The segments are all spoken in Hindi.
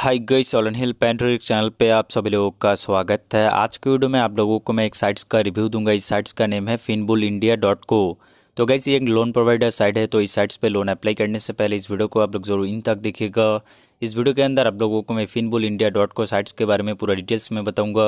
हाय गई सोलन हिल पेंट्रिक चैनल पे आप सभी लोगों का स्वागत है आज के वीडियो में आप लोगों को मैं एक साइट्स का रिव्यू दूंगा इस साइट्स का नेम है फिनबुल इंडिया डॉट को तो गैस ये एक लोन प्रोवाइडर साइट है तो इस साइट्स पे लोन अप्लाई करने से पहले इस वीडियो को आप लोग जरूर इन तक देखिएगा इस वीडियो के अंदर आप लोगों को मैं Finbull India dot co sites के बारे में पूरा डिटेल्स में बताऊंगा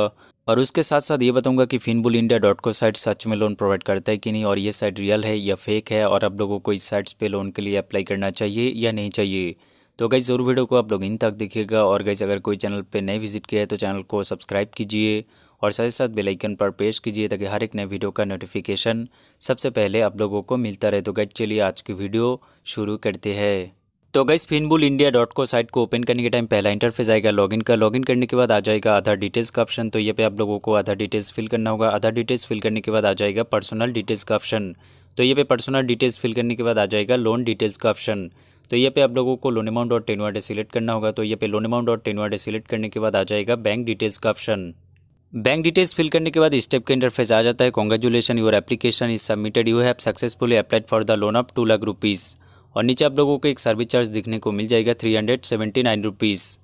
और उसके साथ साथ ये बताऊंगा कि Finbull India dot co site सच में लोन प्रोवाइड करता है कि नहीं और ये साइट रियल है या फेक है और आप लोगों को इस साइट्स पर लोन के लिए अप्लाई करना चाहिए या नहीं चाहिए तो गई ज़रूर वीडियो को आप लोग इन तक देखिएगा और गई अगर कोई चैनल पर नए विजिट किया है तो चैनल को सब्सक्राइब कीजिए और साथ ही साथ बेलाइकन पर पेश कीजिए ताकि हर एक नए वीडियो का नोटिफिकेशन सबसे पहले आप लोगों को मिलता रहे तो गई चलिए आज की वीडियो शुरू करते हैं तो गई Finbull India dot co site को ओपन करने के टाइम पहला इंटरफेस आएगा लॉगिन का लॉगिन करने के बाद आ जाएगा आधार डिटेल्स का ऑप्शन तो ये पे आप लोगों को आधार डिटेल्स फिल करना होगा आधार डिटेल्स फिल करने के बाद आ जाएगा पर्सनल डिटेल्स का ऑप्शन तो ये पे पर्सनल डिटेल्स फिल करने के बाद आ जाएगा लोन डिटेल्स का ऑप्शन तो ये पे आप लोगों को लोन अमाउंट और डे सिलेक्ट करना होगा तो ये पे लोन अमाउंट और डे सिलेक्ट करने के बाद आ जाएगा बैंक डिटेल्स का ऑप्शन बैंक डिटेल्स फिल करने के बाद स्टेप के इंटरफेस आ जाता है congratulation your application is submitted you have successfully applied for the loan of two lakh rupees और नीचे आप लोगों को एक सर्विस चार्ज दिखने को मिल जाएगा three hundred seventy nine rupees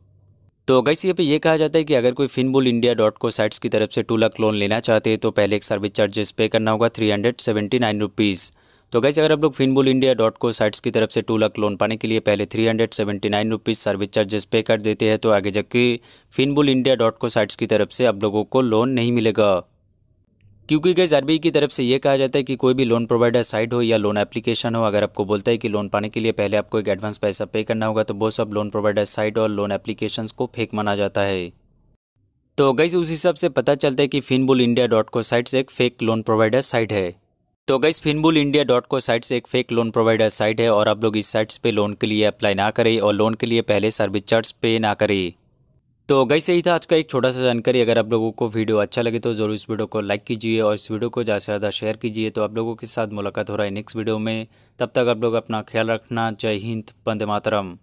तो गैस ये पे ये कहा जाता है कि अगर कोई Finbull India dot co sites की तरफ से टू लाख लोन लेना चाहते हैं तो पहले एक सर्विस चार्जेस पे करना होगा three hundred seventy nine rupees तो कैसे अगर आप लोग Finbull India dot co sites की तरफ से टू लाख लोन पाने के लिए पहले three hundred seventy nine rupees service charges pay कर देते हैं तो आगे जबकि Finbull India dot co sites की तरफ से आप लोगों को लोन नहीं मिलेगा क्योंकि गैस आर की तरफ से ये कहा जाता है कि कोई भी लोन प्रोवाइडर साइट हो या लोन एप्लीकेशन हो अगर आपको बोलता है कि लोन पाने के लिए पहले आपको एक एडवांस पैसा पे करना होगा तो वो सब लोन प्रोवाइडर साइट और लोन एप्लीकेशन को फेक माना जाता है तो गैस उस हिसाब से पता चलता है कि Finbull India dot co sites एक फेक लोन प्रोवाइडर साइट है तो guys Finbull India dot co site से एक फेक लोन प्रोवाइडर साइट है और आप लोग इस साइट्स पे लोन के लिए अप्लाई ना करें और लोन के लिए पहले सर्विस चार्ज पे ना करें तो गई सही था आज का एक छोटा सा जानकारी अगर आप लोगों को वीडियो अच्छा लगे तो ज़रूर इस वीडियो को लाइक कीजिए और इस वीडियो को ज़्यादा से ज़्यादा शेयर कीजिए तो आप लोगों के साथ मुलाकात हो रहा है नेक्स्ट वीडियो में तब तक आप लोग अपना ख्याल रखना जय हिंद पंद मातरम